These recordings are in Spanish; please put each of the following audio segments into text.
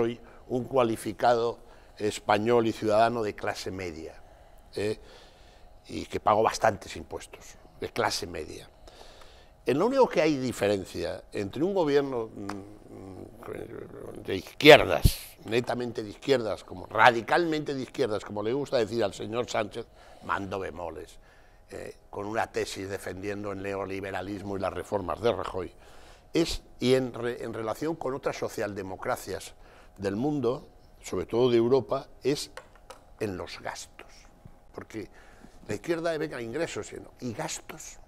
Soy un cualificado español y ciudadano de clase media ¿eh? y que pago bastantes impuestos, de clase media. El lo único que hay diferencia entre un gobierno mm, de izquierdas, netamente de izquierdas, como radicalmente de izquierdas, como le gusta decir al señor Sánchez, mando bemoles, eh, con una tesis defendiendo el neoliberalismo y las reformas de Rajoy, es y en relación con otras socialdemocracias del mundo, sobre todo de Europa, es en los gastos. Porque la izquierda venga ingresos y gastos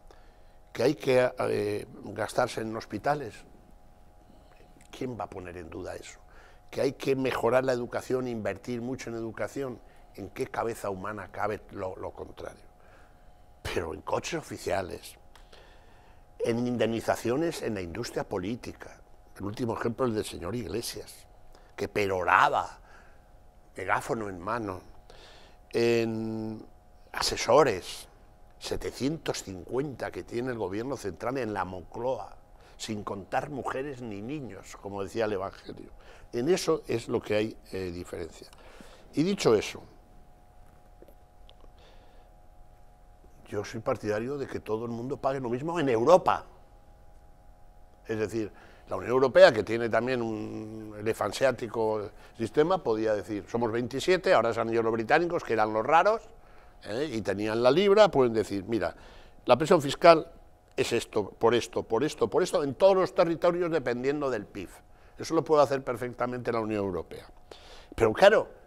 que hay que eh, gastarse en hospitales. ¿Quién va a poner en duda eso? Que hay que mejorar la educación, invertir mucho en educación. ¿En qué cabeza humana cabe lo, lo contrario? Pero en coches oficiales, en indemnizaciones en la industria política. El último ejemplo es el del señor Iglesias que peroraba, megáfono en mano, en asesores, 750 que tiene el gobierno central en la Moncloa, sin contar mujeres ni niños, como decía el Evangelio. En eso es lo que hay eh, diferencia. Y dicho eso, yo soy partidario de que todo el mundo pague lo mismo en Europa. Es decir, la Unión Europea, que tiene también un elefanseático sistema, podía decir, somos 27, ahora se han ido los británicos, que eran los raros, ¿eh? y tenían la libra, pueden decir, mira, la presión fiscal es esto, por esto, por esto, por esto, en todos los territorios dependiendo del PIB. Eso lo puede hacer perfectamente la Unión Europea. Pero claro,